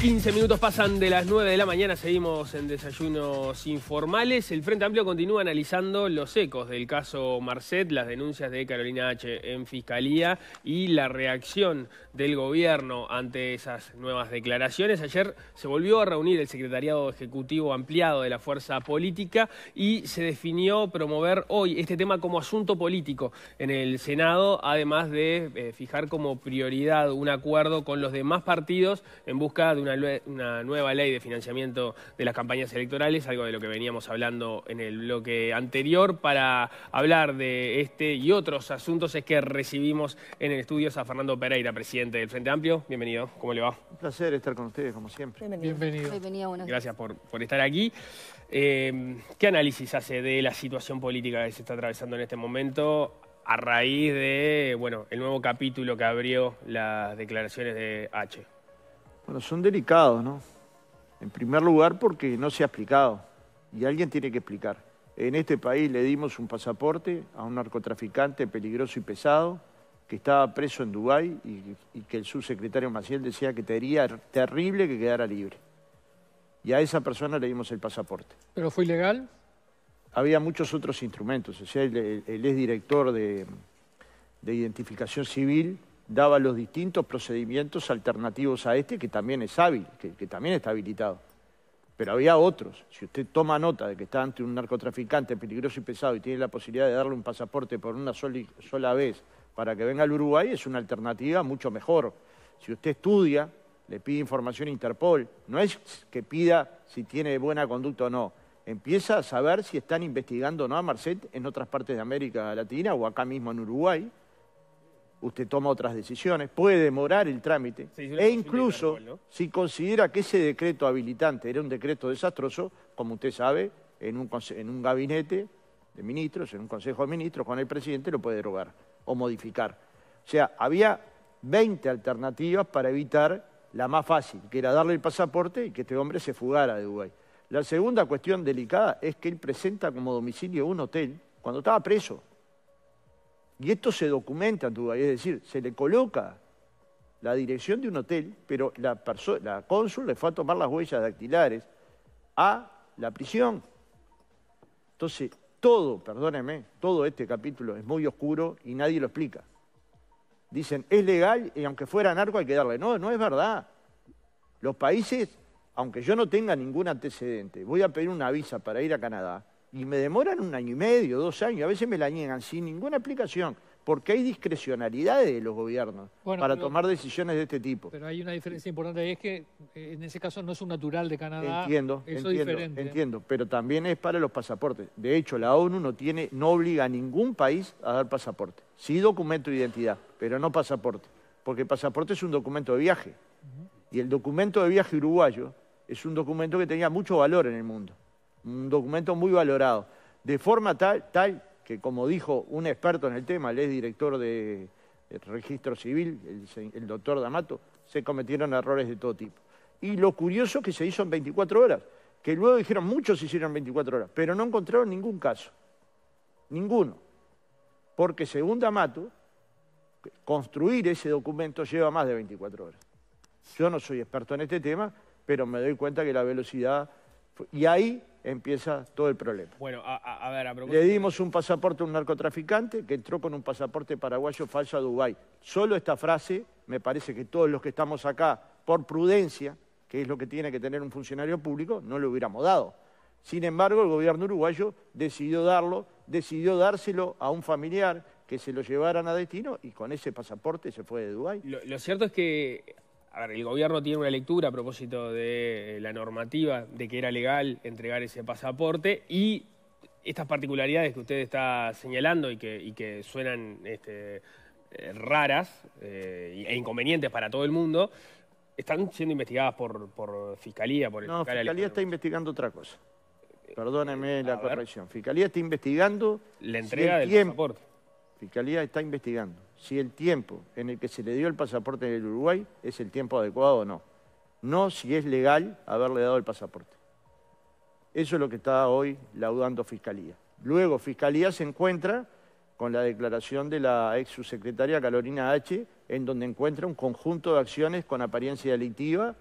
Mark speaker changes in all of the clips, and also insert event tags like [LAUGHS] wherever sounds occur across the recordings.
Speaker 1: 15 minutos pasan de las 9 de la mañana, seguimos en desayunos informales. El Frente Amplio continúa analizando los ecos del caso Marcet, las denuncias de Carolina H. en Fiscalía y la reacción del gobierno ante esas nuevas declaraciones. Ayer se volvió a reunir el Secretariado Ejecutivo Ampliado de la Fuerza Política y se definió promover hoy este tema como asunto político en el Senado, además de eh, fijar como prioridad un acuerdo con los demás partidos en busca de una una, nueva ley de financiamiento de las campañas electorales, algo de lo que veníamos hablando en el bloque anterior. Para hablar de este y otros asuntos es que recibimos en el estudio a Fernando Pereira, presidente del Frente Amplio. Bienvenido, ¿cómo le va? Un placer estar con ustedes, como siempre. Bienvenido. Gracias por, estar aquí. Eh, ¿Qué análisis hace de la situación política que se está atravesando en este momento? a raíz de bueno, el nuevo capítulo que abrió las declaraciones de H.
Speaker 2: Bueno, son delicados, ¿no? En primer lugar porque no se ha explicado y alguien tiene que explicar. En este país le dimos un pasaporte a un narcotraficante peligroso y pesado que estaba preso en Dubái y, que el subsecretario Maciel decía que sería terrible que quedara libre. Y a esa persona le dimos el pasaporte.
Speaker 3: ¿Pero fue ilegal?
Speaker 2: Había muchos otros instrumentos. O sea, es director de identificación civil daba los distintos procedimientos alternativos a este, que también es hábil, que, también está habilitado. Pero había otros. Si usted toma nota de que está ante un narcotraficante peligroso y pesado y tiene la posibilidad de darle un pasaporte por una sola, sola vez para que venga al Uruguay, es una alternativa mucho mejor. Si usted estudia, le pide información a Interpol. No es que pida si tiene buena conducta o no. Empieza a saber si están investigando o no a Marcet en otras partes de América Latina o acá mismo en Uruguay usted toma otras decisiones, puede demorar el trámite e incluso si considera que ese decreto habilitante era un decreto desastroso, como usted sabe, en un, en un gabinete de ministros, en un consejo de ministros, con el presidente lo puede derogar o modificar. O sea, había 20 alternativas para evitar la más fácil, que era darle el pasaporte y que este hombre se fugara de Uruguay. La segunda cuestión delicada es que él presenta como domicilio un hotel cuando estaba preso. Y esto se documenta en Dubái, es decir, se le coloca la dirección de un hotel, pero la, la cónsul le fue a tomar las huellas dactilares a la prisión. Entonces, todo, perdóneme, todo este capítulo es muy oscuro y nadie lo explica. Dicen, es legal y aunque fuera narco hay que darle. No, no es verdad. Los países, aunque yo no tenga ningún antecedente, voy a pedir una visa para ir a Canadá, y me demoran un año y medio, dos años, a veces me la niegan sin ninguna explicación porque hay discrecionalidades de los gobiernos para tomar decisiones de este tipo. Pero
Speaker 3: hay una diferencia importante, es que eh, en ese caso no es un natural de Canadá. Entiendo, eso diferente. entiendo,
Speaker 2: pero también es para los pasaportes. De hecho, la ONU no, tiene, no obliga a ningún país a dar pasaporte. Sí documento de identidad, pero no pasaporte, porque pasaporte es un documento de viaje. Y el documento de viaje uruguayo es un documento que tenía mucho valor en el mundo un documento muy valorado, de forma tal, que, como dijo un experto en el tema, el ex director de, registro civil, el, doctor D'Amato, se cometieron errores de todo tipo. Y lo curioso es que se hizo en 24 horas, que luego dijeron muchos se hicieron en 24 horas, pero no encontraron ningún caso, ninguno. Porque según D'Amato, construir ese documento lleva más de 24 horas. Yo no soy experto en este tema, pero me doy cuenta que la velocidad... Y ahí empieza todo el problema. Bueno, Le dimos un pasaporte a un narcotraficante que entró con un pasaporte paraguayo falso a Dubái. Solo esta frase, me parece que todos los que estamos acá, por prudencia, que es lo que tiene que tener un funcionario público, no lo hubiéramos dado. Sin embargo, el gobierno uruguayo decidió darlo, decidió dárselo a un familiar que se lo llevaran a destino y con ese pasaporte se fue de Dubái.
Speaker 1: lo cierto es que a ver, el gobierno tiene una lectura a propósito de eh, la normativa de que era legal entregar ese pasaporte y estas particularidades que usted está señalando y que, suenan este, eh, raras eh, e inconvenientes para todo el mundo, están siendo investigadas por,
Speaker 2: Fiscalía, por el No, Fiscalía está investigando otra cosa. Perdóneme la corrección. Fiscalía está investigando...
Speaker 1: La entrega del pasaporte.
Speaker 2: Fiscalía está investigando si el tiempo en el que se le dio el pasaporte en el Uruguay es el tiempo adecuado o no. No si es legal haberle dado el pasaporte. Eso es lo que está hoy laudando Fiscalía. Luego, Fiscalía se encuentra con la declaración de la ex subsecretaria Carolina H., en donde encuentra un conjunto de acciones con apariencia delictiva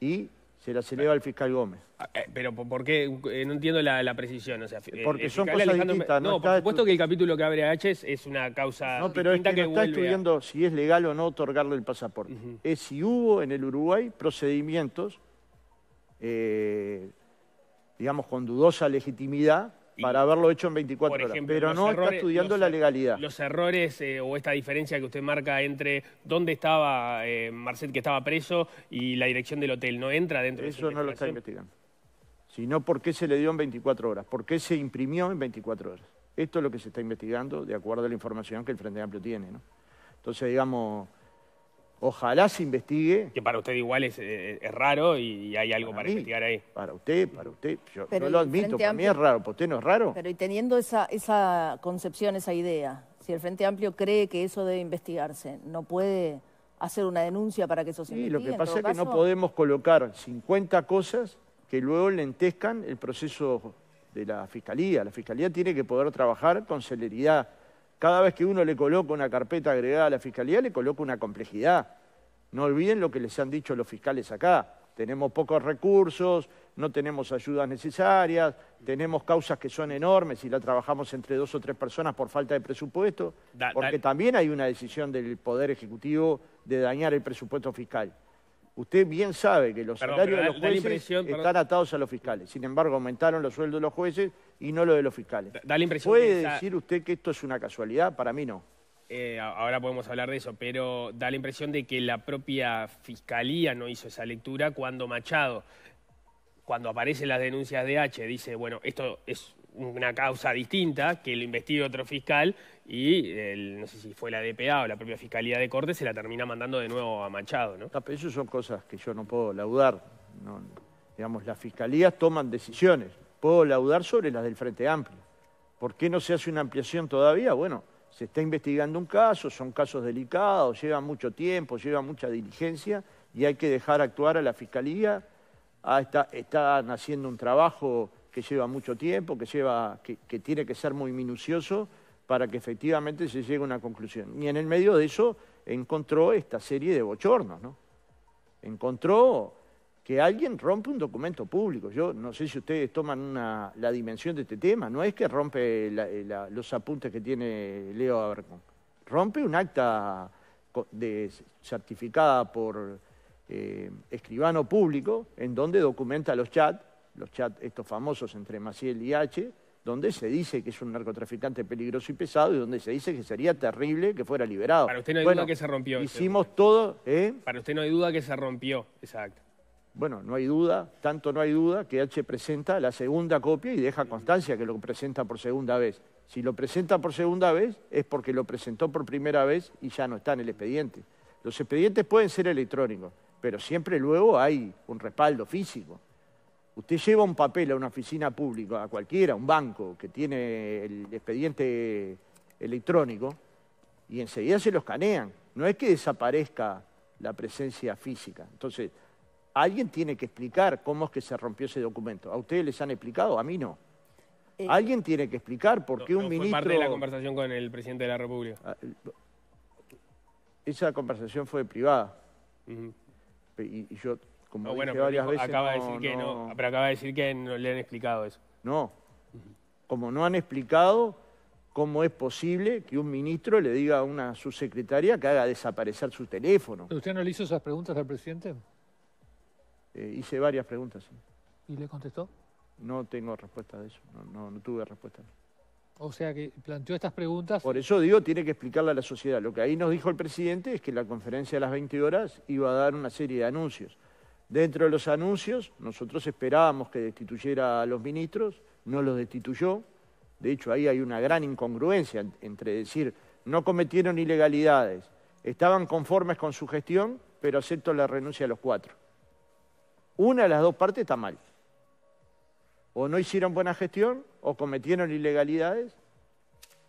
Speaker 2: y se las eleva el fiscal Gómez. Ah, eh, pero
Speaker 1: ¿por qué? Eh, no entiendo la, precisión. O sea, eh, Porque son cosas distintas. No, por supuesto que el capítulo que abre a H es, una causa No, pero es que, está estudiando
Speaker 2: si es legal o no otorgarle el pasaporte. Es si hubo en el Uruguay procedimientos, digamos, con dudosa legitimidad para haberlo hecho en 24 horas. Pero no está estudiando la er-, legalidad.
Speaker 1: Los errores eh, o esta diferencia que usted marca entre dónde estaba eh, Marcet que estaba preso y la dirección del hotel, ¿no entra dentro Eso de Eso no lo está
Speaker 2: investigando. Sino por qué se le dio en 24 horas, por qué se imprimió en 24 horas. Esto es lo que se está investigando de acuerdo a la información que el Frente Amplio tiene. Entonces, digamos, Ojalá se investigue. Que para usted igual es, eh, raro y hay algo para, investigar ahí. Para usted, para usted. Yo, pero lo admito, para mí es raro, para usted no es raro. Pero y
Speaker 4: teniendo esa, esa concepción, esa idea, si el Frente Amplio cree que eso debe investigarse, ¿no puede hacer una denuncia para que eso se investigue? Sí, lo que pasa es que no podemos
Speaker 2: colocar 50 cosas que luego lentezcan el proceso de la Fiscalía. La Fiscalía tiene que poder trabajar con celeridad cada vez que uno le coloca una carpeta agregada a la fiscalía, le coloca una complejidad. No olviden lo que les han dicho los fiscales acá. Tenemos pocos recursos, no tenemos ayudas necesarias, tenemos causas que son enormes y la trabajamos entre dos o tres personas por falta de presupuesto, porque también hay una decisión del Poder Ejecutivo de dañar el presupuesto fiscal. Usted bien sabe que los salarios de los jueces están atados a los fiscales. Sin embargo, aumentaron los sueldos de los jueces y no los de los fiscales. ¿Puede decir usted que esto es una casualidad? Para mí no.
Speaker 1: Eh, ahora podemos hablar de eso, pero da la impresión de que la propia fiscalía no hizo esa lectura cuando Machado, cuando aparecen las denuncias de H, dice, bueno, esto es una causa distinta, que lo investigue otro fiscal y no sé si fue la DPA o la propia Fiscalía
Speaker 2: de Corte se la termina mandando de nuevo a Machado. ¿no? pero eso son cosas que yo no puedo laudar. digamos, las fiscalías toman decisiones. Puedo laudar sobre las del Frente Amplio. ¿Por qué no se hace una ampliación todavía? Bueno, se está investigando un caso, son casos delicados, lleva mucho tiempo, lleva mucha diligencia y hay que dejar actuar a la Fiscalía. Ah, está, están haciendo un trabajo que lleva mucho tiempo, que tiene que ser muy minucioso para que efectivamente se llegue a una conclusión. Y en el medio de eso encontró esta serie de bochornos, ¿no? Encontró que alguien rompe un documento público. Yo no sé si ustedes toman la dimensión de este tema. No es que rompe eh, los apuntes que tiene Leo Abercón. Rompe un acta certificada por eh, escribano público en donde documenta los chats, los chats estos famosos entre Maciel y H, donde se dice que es un narcotraficante peligroso y pesado y donde se dice que sería terrible que fuera liberado. Para usted no hay duda que
Speaker 1: se rompió. Hicimos todo... ¿eh? Para usted no hay duda que se rompió, exacto.
Speaker 2: Bueno, no hay duda, tanto no hay duda que H presenta la segunda copia y deja constancia que lo presenta por segunda vez. Si lo presenta por segunda vez es porque lo presentó por primera vez y ya no está en el expediente. Los expedientes pueden ser electrónicos, pero siempre luego hay un respaldo físico. Usted lleva un papel a una oficina pública, a cualquiera, a un banco que tiene el expediente electrónico, y enseguida se lo escanean. No es que desaparezca la presencia física. Entonces, alguien tiene que explicar cómo es que se rompió ese documento. ¿A ustedes les han explicado? A mí no. Eh. alguien tiene que explicar por qué un ministro... Fue parte de la
Speaker 1: conversación con el presidente de la República. Ah,
Speaker 2: esa conversación fue privada. y yo Ah, acaba de decir que pero
Speaker 1: acaba de decir que no le han explicado eso.
Speaker 2: No. Como no han explicado cómo es posible que un ministro le diga a una subsecretaria que haga desaparecer su teléfono.
Speaker 3: ¿Usted no le hizo esas preguntas al presidente?
Speaker 2: Eh, hice varias preguntas.
Speaker 3: ¿Y le contestó?
Speaker 2: No tengo respuesta de eso, no, tuve respuesta.
Speaker 3: O sea que planteó estas preguntas...
Speaker 2: Por eso digo, tiene que explicarle a la sociedad. Lo que ahí nos dijo el presidente es que la conferencia de las 20 horas iba a dar una serie de anuncios. Dentro de los anuncios, nosotros esperábamos que destituyera a los ministros, no los destituyó. De hecho, ahí hay una gran incongruencia entre decir, no cometieron ilegalidades, estaban conformes con su gestión, pero acepto la renuncia de los cuatro. Una de las dos partes está mal. O no hicieron buena gestión, o cometieron ilegalidades,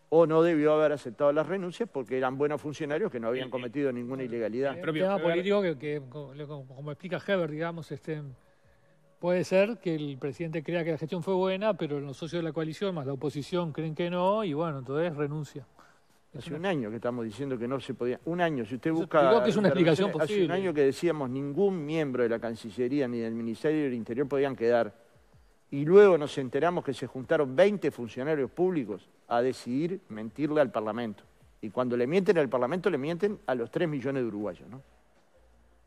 Speaker 2: o no debió haber aceptado las renuncias porque eran buenos funcionarios que no habían cometido ninguna ilegalidad. El tema político
Speaker 3: que, como explica Heber, digamos, este, puede ser que el presidente crea que la gestión fue buena, pero los socios de la coalición más la oposición creen que no y bueno, entonces renuncia.
Speaker 2: Hace un año que estamos diciendo que no se podía. Un año, si usted busca. que es una explicación posible. Hace un año que decíamos ningún miembro de la Cancillería ni del Ministerio del Interior podían quedar y luego nos enteramos que se juntaron 20 funcionarios públicos a decidir mentirle al Parlamento. Y cuando le mienten al Parlamento, le mienten a los 3 millones de uruguayos. ¿no?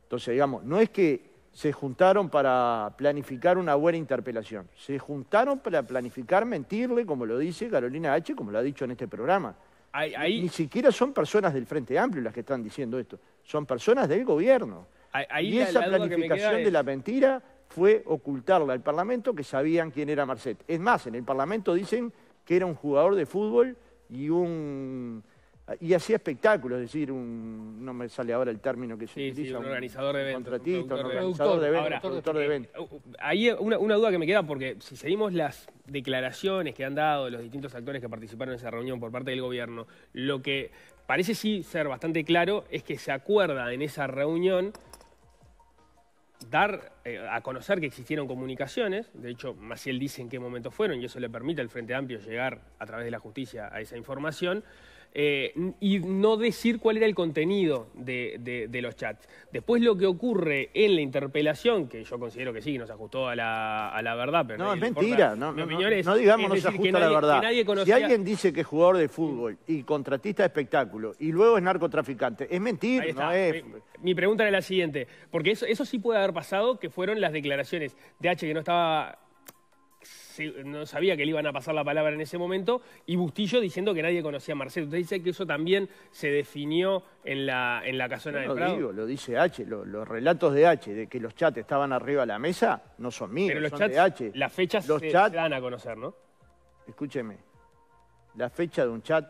Speaker 2: Entonces, digamos, no es que se juntaron para planificar una buena interpelación, se juntaron para planificar mentirle, como lo dice Carolina H., como lo ha dicho en este programa. Ni siquiera son personas del Frente Amplio las que están diciendo esto, son personas del gobierno.
Speaker 1: y esa planificación de la
Speaker 2: mentira fue ocultarle al Parlamento que sabían quién era Marcet. Es más, en el Parlamento dicen que era un jugador de fútbol y un y hacía espectáculos, es decir, un, no me sale ahora el término que se utiliza. Sí, un organizador de eventos. Contratista, un, organizador de eventos, productor de eh, eventos.
Speaker 1: Uh, ahí una, una, duda que me queda, porque si seguimos las declaraciones que han dado los distintos actores que participaron en esa reunión por parte del gobierno, lo que parece sí ser bastante claro es que se acuerda en esa reunión dar eh, a conocer que existieron comunicaciones, de hecho Maciel dice en qué momento fueron y eso le permite al Frente Amplio llegar a través de la justicia a esa información, eh, y no decir cuál era el contenido de, los chats. Después lo que ocurre en la interpelación, que yo considero que sí, nos ajustó a la, verdad, pero... No, es mentira, no, no, digamos no se ajusta a la verdad. Si alguien
Speaker 2: dice que es jugador de fútbol y contratista de espectáculo y luego es narcotraficante, es mentira,
Speaker 1: Mi, pregunta era la siguiente, porque eso, eso sí puede haber pasado, que fueron las declaraciones de H que no estaba no sabía que le iban a pasar la palabra en ese momento, y Bustillo diciendo que nadie conocía a Marcelo. Usted dice que eso también se definió en la, en la casona no del Digo,
Speaker 2: lo dice H, los relatos de H, de que los chats estaban arriba de la mesa, no son míos, Pero los chats, Las fechas se dan a conocer, ¿no? Escúcheme, la fecha de un chat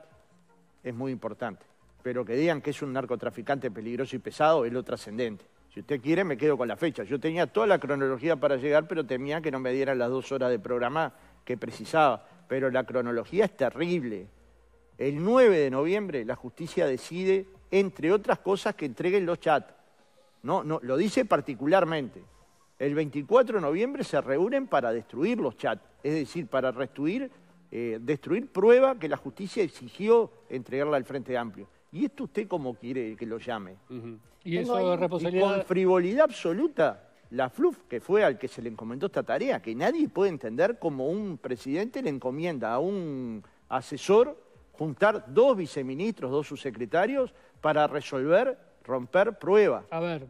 Speaker 2: es muy importante, pero que digan que es un narcotraficante peligroso y pesado es lo trascendente. Si usted quiere, me quedo con la fecha. Yo tenía toda la cronología para llegar, pero temía que no me dieran las dos horas de programa que precisaba. Pero la cronología es terrible. El 9 de noviembre la justicia decide, entre otras cosas, que entreguen los chats. No, lo dice particularmente. El 24 de noviembre se reúnen para destruir los chats, es decir, para eh, destruir prueba que la justicia exigió entregarla al Frente Amplio. ¿Y esto usted como quiere que lo llame? Y con frivolidad absoluta, la FLUF, que fue al que se le encomendó esta tarea, que nadie puede entender como un presidente le encomienda a un asesor juntar dos viceministros, dos subsecretarios, para resolver, romper pruebas. A ver.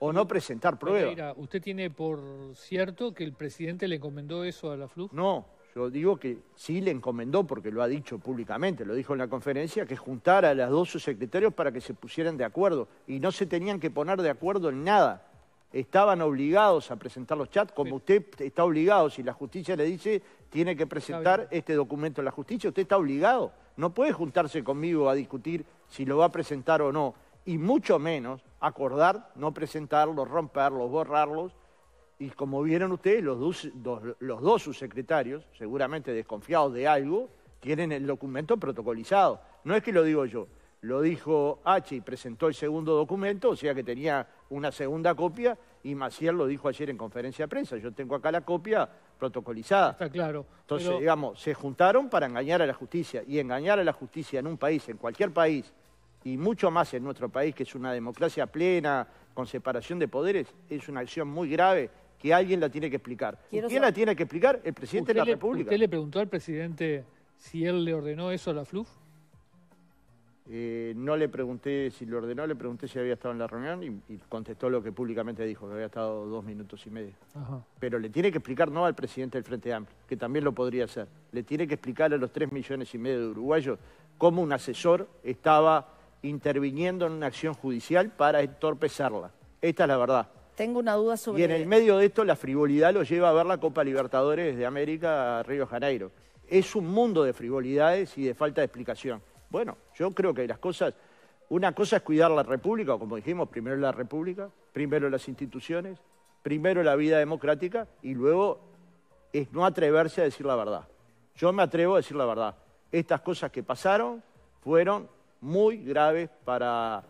Speaker 2: O no presentar pruebas. Mira,
Speaker 3: ¿usted tiene por cierto que el presidente le encomendó eso a la FLUF?
Speaker 2: No. Yo digo que sí le encomendó, porque lo ha dicho públicamente, lo dijo en la conferencia, que juntara a las dos secretarios para que se pusieran de acuerdo. Y no se tenían que poner de acuerdo en nada. Estaban obligados a presentar los chats, como usted está obligado, si la justicia le dice, tiene que presentar este documento a la justicia, usted está obligado. No puede juntarse conmigo a discutir si lo va a presentar o no. Y mucho menos acordar no presentarlos, romperlos, borrarlos y como vieron ustedes, los dos, subsecretarios, seguramente desconfiados de algo, tienen el documento protocolizado. No es que lo digo yo, lo dijo H y presentó el segundo documento, o sea que tenía una segunda copia, y Maciel lo dijo ayer en conferencia de prensa. Yo tengo acá la copia protocolizada. Está claro. Entonces, digamos, se juntaron para engañar a la justicia, y engañar a la justicia en un país, en cualquier país, y mucho más en nuestro país, que es una democracia plena, con separación de poderes, es una acción muy grave que alguien la tiene que explicar. quién la tiene que explicar? El presidente de la República. ¿Usted le
Speaker 3: preguntó al presidente si él le ordenó eso a la FLUF?
Speaker 2: Eh, no le pregunté si lo ordenó, le pregunté si había estado en la reunión y, contestó lo que públicamente dijo, que había estado dos minutos y medio. Pero le tiene que explicar no al presidente del Frente Amplio, que también lo podría hacer, le tiene que explicar a los tres millones y medio de uruguayos cómo un asesor estaba interviniendo en una acción judicial para entorpezarla. Esta es la verdad.
Speaker 4: Tengo una duda sobre... Y en el
Speaker 2: medio de esto la frivolidad lo lleva a ver la Copa Libertadores de América a Río Janeiro. Es un mundo de frivolidades y de falta de explicación. Bueno, yo creo que las cosas... Una cosa es cuidar la República, como dijimos, primero la República, primero las instituciones, primero la vida democrática y luego es no atreverse a decir la verdad. Yo me atrevo a decir la verdad. Estas cosas que pasaron fueron muy graves para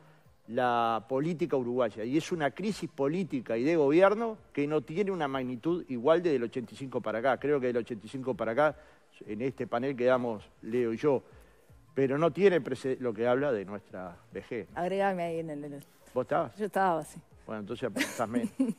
Speaker 2: la política uruguaya y es una crisis política y de gobierno que no tiene una magnitud igual desde el 85 para acá. Creo que del 85 para acá, en este panel quedamos Leo y yo, pero no tiene lo que habla de nuestra vejez.
Speaker 4: Agregame ahí en el...
Speaker 2: ¿Vos estabas? Yo estaba, sí. Bueno, entonces estás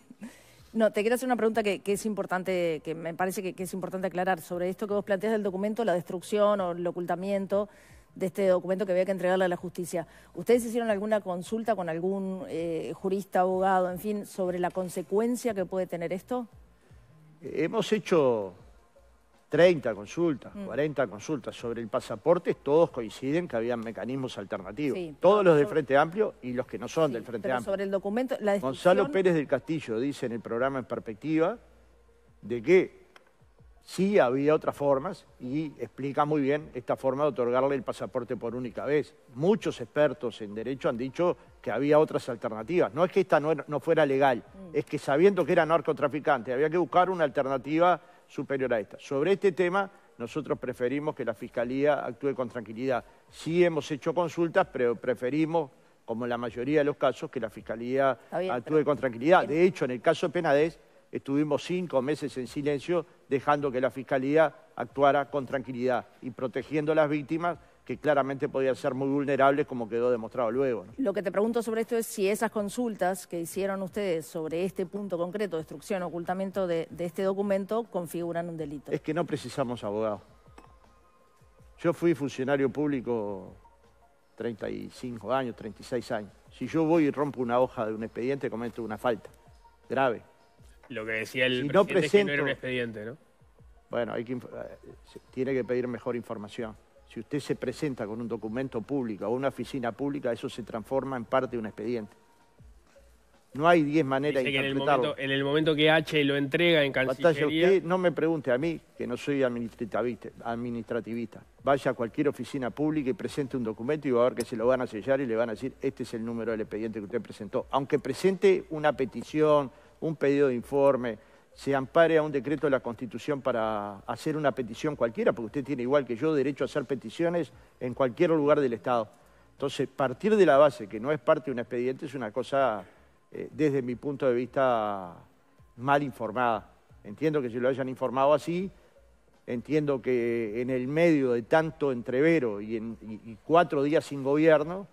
Speaker 4: [LAUGHS] No, te quiero hacer una pregunta que, es importante, que me parece que, que, es importante aclarar sobre esto que vos planteas del documento, la destrucción o el ocultamiento de este documento que había que entregarle a la justicia. ¿Ustedes hicieron alguna consulta con algún eh, jurista, abogado, en fin, sobre la consecuencia que puede tener esto?
Speaker 2: Hemos hecho 30 consultas, 40 mm. consultas sobre el pasaporte, todos coinciden que habían mecanismos alternativos. todos los del Frente Amplio y los que no son del Frente pero Amplio.
Speaker 4: sobre el documento... La Gonzalo Pérez
Speaker 2: del Castillo dice en el programa En Perspectiva de que Sí había otras formas y explica muy bien esta forma de otorgarle el pasaporte por única vez. Muchos expertos en derecho han dicho que había otras alternativas. No es que esta no, fuera legal, mm. es que sabiendo que era narcotraficante había que buscar una alternativa superior a esta. Sobre este tema nosotros preferimos que la Fiscalía actúe con tranquilidad. Sí hemos hecho consultas, pero preferimos, como en la mayoría de los casos, que la Fiscalía actúe con tranquilidad. De hecho, en el caso de Penades, estuvimos cinco meses en silencio dejando que la Fiscalía actuara con tranquilidad y protegiendo a las víctimas que claramente podían ser muy vulnerables, como quedó demostrado luego.
Speaker 4: Lo que te pregunto sobre esto es si esas consultas que hicieron ustedes sobre este punto concreto, destrucción, ocultamiento de, este documento, configuran un delito. Es
Speaker 2: que no precisamos abogados. Yo fui funcionario público 35 años, 36 años. Si yo voy y rompo una hoja de un expediente, cometo una falta grave.
Speaker 1: Lo que decía el presidente no no era un expediente, ¿no?
Speaker 2: Bueno, hay que, eh, tiene que pedir mejor información. Si usted se presenta con un documento público o una oficina pública, eso se transforma en parte de un expediente.
Speaker 1: No hay 10 maneras de interpretarlo. En el, momento, en el, momento, que H lo entrega en Cancillería...
Speaker 2: no me pregunte a mí, que no soy administrativista. Vaya a cualquier oficina pública y presente un documento y va a ver que se lo van a sellar y le van a decir este es el número del expediente que usted presentó. Aunque presente una petición un pedido de informe, se ampare a un decreto de la Constitución para hacer una petición cualquiera, porque usted tiene igual que yo derecho a hacer peticiones en cualquier lugar del Estado. Entonces, partir de la base que no es parte de un expediente es una cosa, eh, desde mi punto de vista, mal informada. Entiendo que se lo hayan informado así, entiendo que en el medio de tanto entrevero y, en, y cuatro días sin gobierno,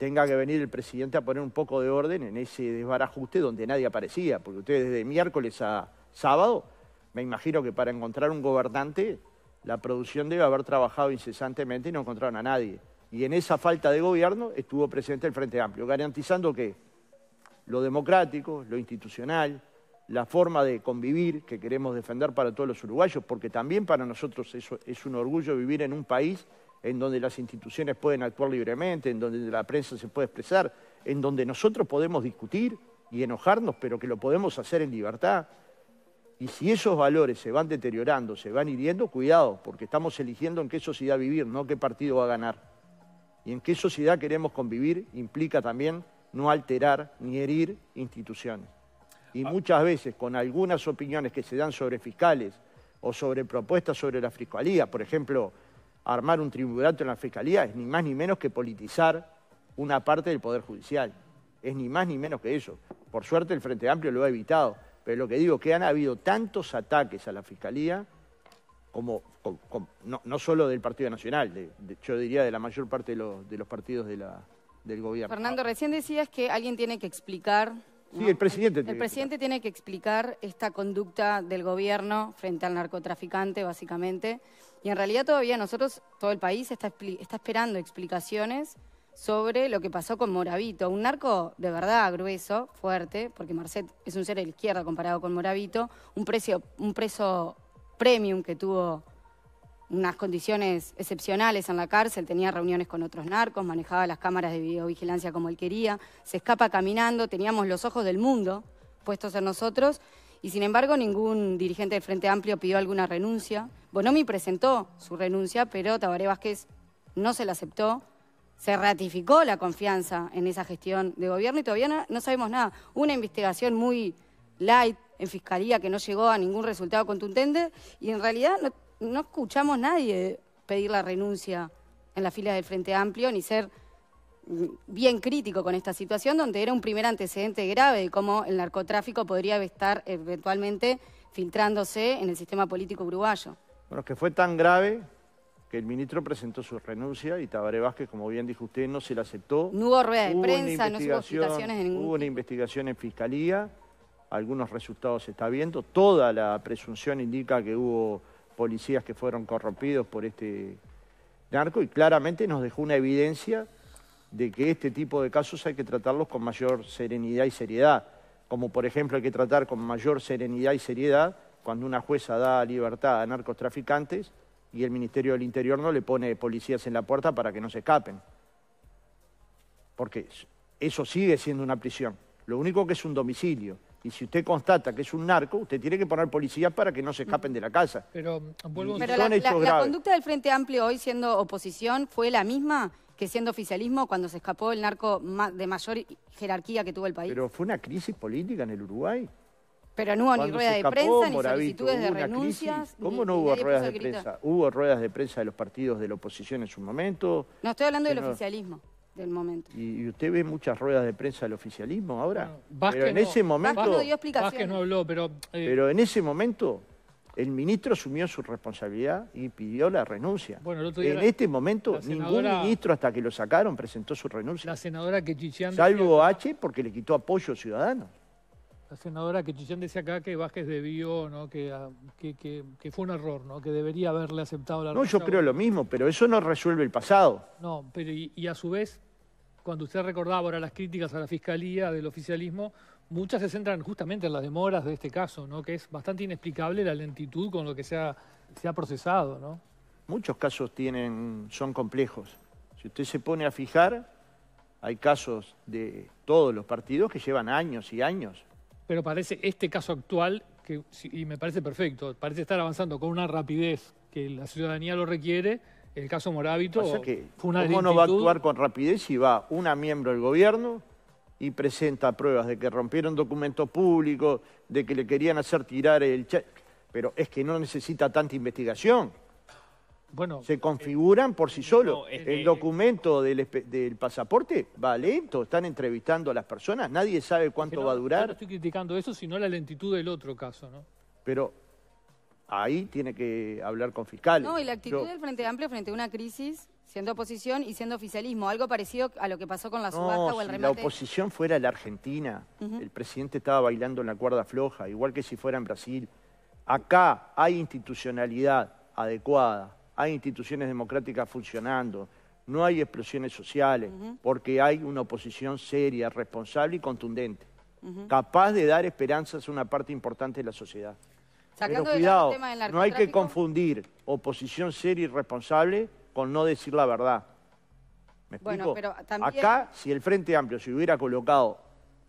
Speaker 2: tenga que venir el presidente a poner un poco de orden en ese desbarajuste donde nadie aparecía, porque ustedes desde miércoles a sábado, me imagino que para encontrar un gobernante, la producción debe haber trabajado incesantemente y no encontraron a nadie. Y en esa falta de gobierno estuvo presente el Frente Amplio, garantizando que lo democrático, lo institucional, la forma de convivir que queremos defender para todos los uruguayos, porque también para nosotros es un orgullo vivir en un país en donde las instituciones pueden actuar libremente, en donde la prensa se puede expresar, en donde nosotros podemos discutir y enojarnos, pero que lo podemos hacer en libertad. Y si esos valores se van deteriorando, se van hiriendo, cuidado, porque estamos eligiendo en qué sociedad vivir, no qué partido va a ganar. Y en qué sociedad queremos convivir implica también no alterar ni herir instituciones. Y ah. muchas veces con algunas opiniones que se dan sobre fiscales o sobre propuestas sobre la fiscalía, por ejemplo, armar un tribunato en la Fiscalía es ni más ni menos que politizar una parte del Poder Judicial. Es ni más ni menos que eso. Por suerte el Frente Amplio lo ha evitado. Pero lo que digo es que han habido tantos ataques a la Fiscalía como, no, solo del Partido Nacional, yo diría de la mayor parte de los, partidos del gobierno.
Speaker 5: Fernando, recién decías que alguien tiene que explicar
Speaker 2: Sí, el presidente. El, presidente
Speaker 5: tiene que explicar esta conducta del gobierno frente al narcotraficante, básicamente. Y en realidad todavía nosotros, todo el país está, esperando explicaciones sobre lo que pasó con Moravito, un narco de verdad grueso, fuerte, porque Marcet es un ser de la izquierda comparado con Moravito, un, precio, un preso premium que tuvo unas condiciones excepcionales en la cárcel, tenía reuniones con otros narcos, manejaba las cámaras de videovigilancia como él quería, se escapa caminando, teníamos los ojos del mundo puestos en nosotros y sin embargo ningún dirigente del Frente Amplio pidió alguna renuncia. Bonomi presentó su renuncia, pero Tabaré Vázquez no se la aceptó. Se ratificó la confianza en esa gestión de gobierno y todavía no, sabemos nada. Una investigación muy light en fiscalía que no llegó a ningún resultado contundente y en realidad no, escuchamos nadie pedir la renuncia en las filas del Frente Amplio ni ser bien crítico con esta situación, donde era un primer antecedente grave de cómo el narcotráfico podría estar eventualmente filtrándose en el sistema político uruguayo.
Speaker 2: Bueno, que fue tan grave que el ministro presentó su renuncia y Tabaré Vázquez, como bien dijo usted, no se la aceptó. No hubo rueda de prensa, no hubo citaciones en ningún... Hubo una investigación en fiscalía, algunos resultados se está viendo, toda la presunción indica que hubo policías que fueron corrompidos por este narco y claramente nos dejó una evidencia de que este tipo de casos hay que tratarlos con mayor serenidad y seriedad, como por ejemplo hay que tratar con mayor serenidad y seriedad cuando una jueza da libertad a narcotraficantes y el Ministerio del Interior no le pone policías en la puerta para que no se escapen. Porque eso sigue siendo una prisión. Lo único que es un domicilio. Y si usted constata que es un narco, usted tiene que poner policías para que no se escapen de la casa. Pero, vuelvo la
Speaker 5: conducta del Frente Amplio hoy siendo oposición fue la misma que siendo oficialismo cuando se escapó el narco de mayor jerarquía que tuvo el país. Pero
Speaker 2: fue una crisis política en el Uruguay. Pero no hubo ni rueda de prensa, ni solicitudes de renuncias. ¿Cómo no hubo ruedas de prensa? Hubo ruedas de prensa de los partidos de la oposición en su momento. No, estoy hablando del
Speaker 5: oficialismo del momento.
Speaker 2: ¿Y, usted ve muchas ruedas de prensa del oficialismo ahora? en ese momento... Vázquez no Vázquez no habló, pero... Eh, pero en ese momento el ministro asumió su responsabilidad y pidió la renuncia.
Speaker 3: en este
Speaker 2: momento, ningún ministro, hasta que lo sacaron, presentó su renuncia. La senadora Salvo H, porque le quitó apoyo ciudadano.
Speaker 3: La senadora que Chichán decía acá que Vázquez debió, ah, Que, fue un error, que debería haberle aceptado la No, yo creo
Speaker 2: lo mismo, pero eso no resuelve el pasado.
Speaker 3: No, pero y, y a su vez, cuando usted recordaba ahora las críticas a la Fiscalía del oficialismo, muchas se centran justamente en las demoras de este caso, ¿no? que es bastante inexplicable la lentitud con lo que se ha, se ha procesado. ¿no?
Speaker 2: Muchos casos tienen, son complejos. Si usted se pone a fijar, hay casos de todos los partidos que llevan años y años.
Speaker 3: Pero parece este caso actual, que, y me parece perfecto, parece estar avanzando con una rapidez que la ciudadanía lo requiere. El caso Morábito fue una ¿Cómo no va a actuar
Speaker 2: con rapidez si va una miembro del gobierno, y presenta pruebas de que rompieron documentos públicos, de que le querían hacer tirar el cheque. Pero es que no necesita tanta investigación. Bueno, se configuran por sí solos. el documento del, pasaporte va lento, están entrevistando a las personas, nadie sabe cuánto va a durar.
Speaker 3: estoy criticando eso, sino la lentitud del otro caso, ¿no?
Speaker 2: Pero ahí tiene que hablar con fiscal. No, y la actitud del
Speaker 5: Frente Amplio frente a una crisis Siendo oposición y siendo oficialismo, algo parecido a lo que pasó con la subasta o el remate. Si la
Speaker 2: oposición fuera la Argentina, el presidente estaba bailando en la cuerda floja, igual que si fuera en Brasil. Acá hay institucionalidad adecuada, hay instituciones democráticas funcionando, no hay explosiones sociales, porque hay una oposición seria, responsable y contundente, capaz de dar esperanzas a una parte importante de la sociedad. cuidado, no hay que confundir oposición seria y responsable con no decir la verdad. ¿Me explico? Bueno, pero Acá, si el Frente Amplio se hubiera colocado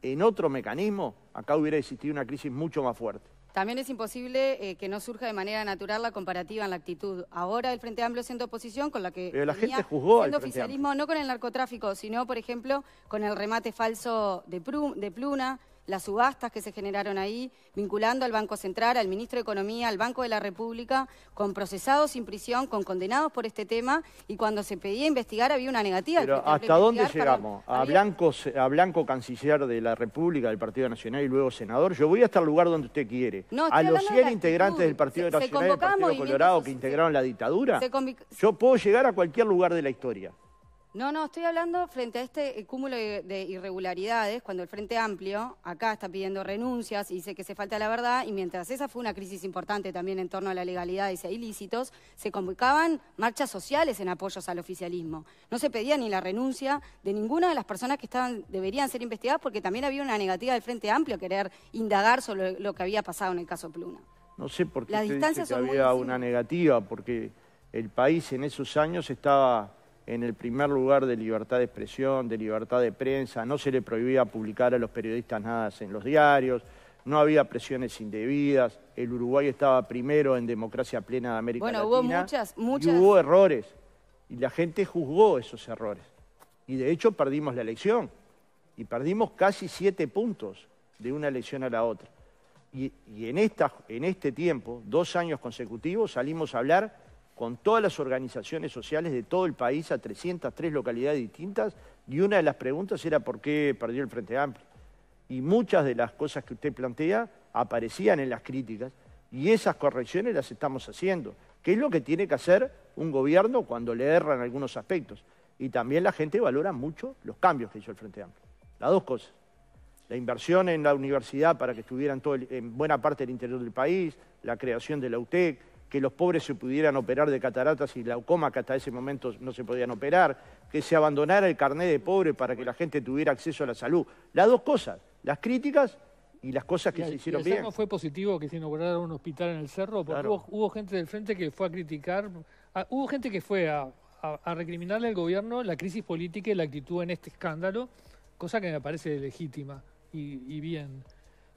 Speaker 2: en otro mecanismo, acá hubiera existido una crisis mucho más fuerte.
Speaker 5: También es imposible eh, que no surja de manera natural la comparativa en la actitud. Ahora el Frente Amplio siendo oposición con la que Pero la gente juzgó oficialismo no con el narcotráfico, sino por ejemplo con el remate falso de, de Pluna, las subastas que se generaron ahí, vinculando al Banco Central, al Ministro de Economía, al Banco de la República, con procesados sin prisión, con condenados por este tema, y cuando se pedía investigar había una negativa. Pero ¿hasta dónde llegamos? ¿A,
Speaker 2: Blanco, ¿A Blanco Canciller de la República, del Partido Nacional y luego senador? Yo voy hasta el lugar donde usted quiere. a los 100 integrantes del Partido Nacional y del Partido Colorado que integraron la dictadura, yo puedo llegar a cualquier lugar de la historia.
Speaker 5: No, no, estoy hablando frente a este eh, cúmulo de irregularidades, cuando el Frente Amplio acá está pidiendo renuncias y dice que se falta la verdad, y mientras esa fue una crisis importante también en torno a la legalidad y a ilícitos, se convocaban marchas sociales en apoyos al oficialismo. No se pedía ni la renuncia de ninguna de las personas que estaban, deberían ser investigadas, porque también había una negativa del Frente Amplio a querer indagar sobre lo que había pasado en el caso Pluna.
Speaker 2: No sé por qué había una negativa, porque el país en esos años estaba en el primer lugar de libertad de expresión, de libertad de prensa, no se le prohibía publicar a los periodistas nada en los diarios, no había presiones indebidas, el Uruguay estaba primero en democracia plena de América Latina. Bueno, hubo muchas, muchas... Y hubo errores, y la gente juzgó esos errores. Y de hecho perdimos la elección, y perdimos casi siete puntos de una elección a la otra. Y, en, en este tiempo, dos años consecutivos, salimos a hablar con todas las organizaciones sociales de todo el país a 303 localidades distintas y una de las preguntas era por qué perdió el Frente Amplio. Y muchas de las cosas que usted plantea aparecían en las críticas y esas correcciones las estamos haciendo, ¿Qué es lo que tiene que hacer un gobierno cuando le erran algunos aspectos. Y también la gente valora mucho los cambios que hizo el Frente Amplio. Las dos cosas. La inversión en la universidad para que estuvieran todo en buena parte del interior del país, la creación de la UTEC, que los pobres se pudieran operar de cataratas y glaucoma, que hasta ese momento no se podían operar, que se abandonara el carnet de pobre para que la gente tuviera acceso a la salud. Las dos cosas, las críticas y las cosas que se hicieron bien. no
Speaker 3: fue positivo que se inaugurara un hospital en el cerro? Porque hubo, gente del frente que fue a criticar, hubo gente que fue a, recriminarle al gobierno la crisis política y la actitud en este escándalo, cosa que me parece legítima y, y bien.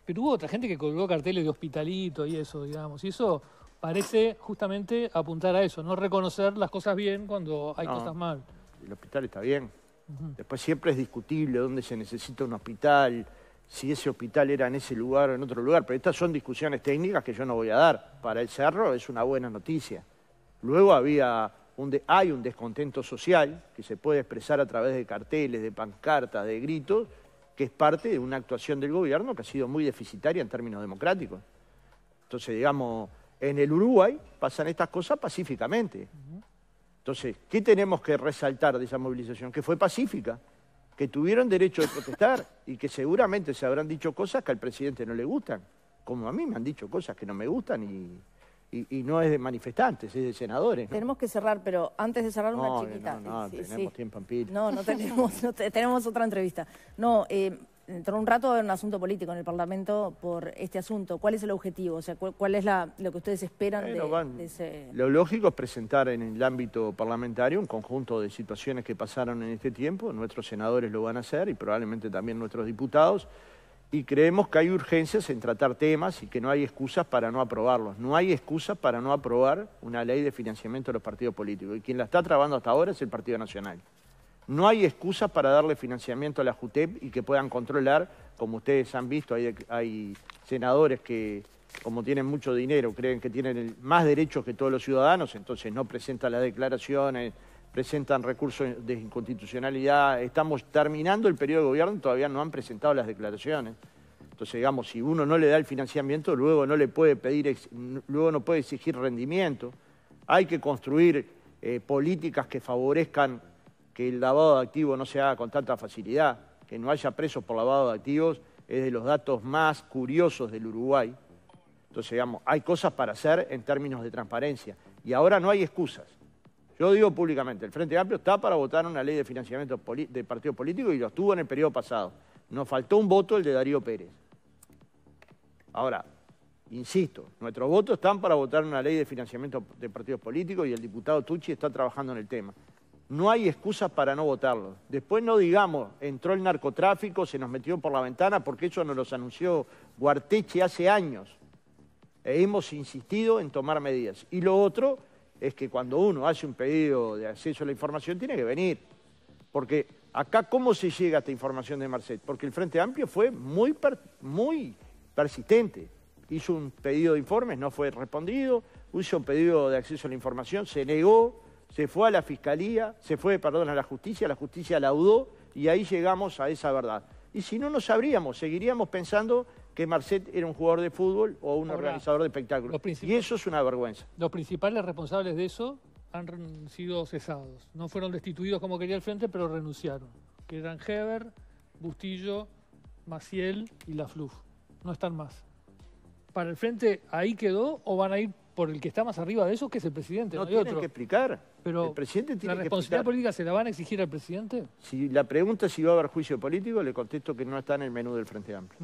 Speaker 3: Pero hubo otra gente que colgó carteles de hospitalito y eso, digamos, y eso parece justamente apuntar a eso, no reconocer las cosas bien
Speaker 2: cuando hay cosas mal. El hospital está bien. Después siempre es discutible dónde se necesita un hospital, si ese hospital era en ese lugar o en otro lugar, pero estas son discusiones técnicas que yo no voy a dar. Para el Cerro es una buena noticia. Luego había un hay un descontento social que se puede expresar a través de carteles, de pancartas, de gritos, que es parte de una actuación del gobierno que ha sido muy deficitaria en términos democráticos. Entonces, digamos, en el Uruguay pasan estas cosas pacíficamente. Entonces, ¿qué tenemos que resaltar de esa movilización? Que fue pacífica, que tuvieron derecho de protestar y que seguramente se habrán dicho cosas que al presidente no le gustan, como a mí me han dicho cosas que no me gustan y, no es de manifestantes, es de senadores. Tenemos que cerrar, pero antes de cerrar una chiquita. No, no, tenemos tiempo en No, no tenemos,
Speaker 4: [LAUGHS] tenemos otra entrevista. No, eh, entró un rato haber un asunto político en el Parlamento por este asunto. ¿Cuál es el objetivo? O sea, ¿cuál, es lo que ustedes esperan ese...?
Speaker 2: Lo lógico es presentar en el ámbito parlamentario un conjunto de situaciones que pasaron en este tiempo. Nuestros senadores lo van a hacer y probablemente también nuestros diputados. Y creemos que hay urgencias en tratar temas y que no hay excusas para no aprobarlos. No hay excusas para no aprobar una ley de financiamiento de los partidos políticos. Y quien la está trabando hasta ahora es el Partido Nacional. No hay excusa para darle financiamiento a la JUTEP y que puedan controlar, como ustedes han visto, hay, senadores que, como tienen mucho dinero, creen que tienen más derechos que todos los ciudadanos, entonces no presentan las declaraciones, presentan recursos de inconstitucionalidad. Estamos terminando el periodo de gobierno y todavía no han presentado las declaraciones. Entonces, digamos, si uno no le da el financiamiento, luego no le puede pedir, luego no puede exigir rendimiento. Hay que construir eh, políticas que favorezcan que el lavado de activos no se haga con tanta facilidad, que no haya presos por lavado de activos, es de los datos más curiosos del Uruguay. Entonces, digamos, hay cosas para hacer en términos de transparencia. Y ahora no hay excusas. Yo digo públicamente, el Frente Amplio está para votar una ley de financiamiento de partidos políticos y lo estuvo en el periodo pasado. Nos faltó un voto, el de Darío Pérez. Ahora, insisto, nuestros votos están para votar una ley de financiamiento de partidos políticos y el diputado Tucci está trabajando en el tema no hay excusas para no votarlo. Después no digamos, entró el narcotráfico, se nos metió por la ventana, porque eso nos lo anunció Guarteche hace años. E hemos insistido en tomar medidas. Y lo otro es que cuando uno hace un pedido de acceso a la información tiene que venir. Porque acá, ¿cómo se llega a esta información de Marcet? Porque el Frente Amplio fue muy, muy persistente. Hizo un pedido de informes, no fue respondido. Hizo un pedido de acceso a la información, se negó se fue a la fiscalía, se fue, perdón, a la justicia, la justicia laudó y ahí llegamos a esa verdad. Y si no, no sabríamos, seguiríamos pensando que Marcet era un jugador de fútbol o un organizador de espectáculos. Y eso es una vergüenza.
Speaker 3: Los principales responsables de eso han sido cesados. No fueron destituidos como quería el frente, pero renunciaron. Que eran Heber, Bustillo, Maciel y La No están más. ¿Para el frente ahí quedó o van a ir por el que está más arriba de eso, que es el presidente? No, no que explicar. Pero presidente tiene ¿La responsabilidad política se la van a exigir al presidente?
Speaker 2: Si la pregunta es si va a haber juicio político, le contesto que no está en el menú del Frente Amplio.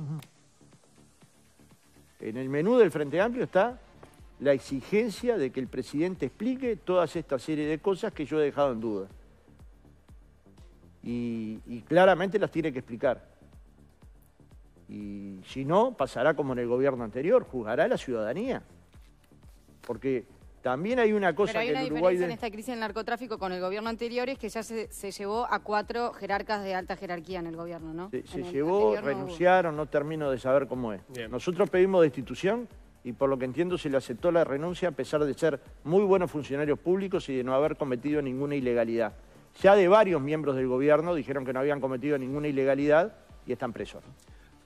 Speaker 2: En el menú del Frente Amplio está la exigencia de que el presidente explique todas estas serie de cosas que yo he dejado en duda. Y, y, claramente las tiene que explicar. Y si no, pasará como en el gobierno anterior, juzgará la ciudadanía. Porque también hay una cosa Pero hay una diferencia en esta
Speaker 5: crisis del narcotráfico con el gobierno anterior es que ya se, llevó a cuatro jerarcas de alta jerarquía en el gobierno, ¿no? Se, llevó, renunciaron,
Speaker 2: no, termino de saber cómo es. Nosotros pedimos destitución y por lo que entiendo se le aceptó la renuncia a pesar de ser muy buenos funcionarios públicos y de no haber cometido ninguna ilegalidad. Ya de varios miembros del gobierno dijeron que no habían cometido ninguna ilegalidad y están presos.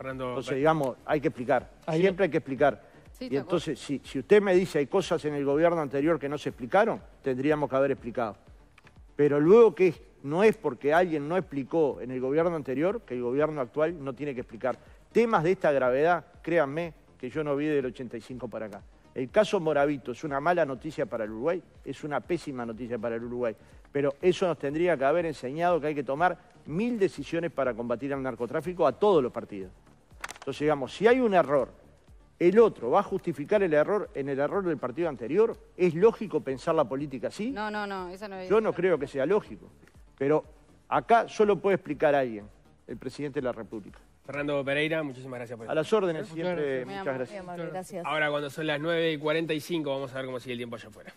Speaker 2: Entonces, digamos, hay que explicar. Siempre hay que explicar y entonces, si, usted me dice hay cosas en el gobierno anterior que no se explicaron, tendríamos que haber explicado. Pero luego que no es porque alguien no explicó en el gobierno anterior que el gobierno actual no tiene que explicar. Temas de esta gravedad, créanme, que yo no vi del 85 para acá. El caso Moravito es una mala noticia para el Uruguay, es una pésima noticia para el Uruguay, pero eso nos tendría que haber enseñado que hay que tomar mil decisiones para combatir el narcotráfico a todos los partidos. Entonces, digamos, si hay un error el otro va a justificar el error en el error del partido anterior? ¿Es lógico pensar la política así? No,
Speaker 5: no, no, eso no es... Yo
Speaker 2: no creo que sea lógico, pero acá solo puede explicar alguien, el presidente de la República.
Speaker 1: Fernando Pereira, muchísimas gracias por A las órdenes, siempre, muchas gracias. Ahora cuando son las 9 y 45 vamos a ver cómo sigue el tiempo allá afuera.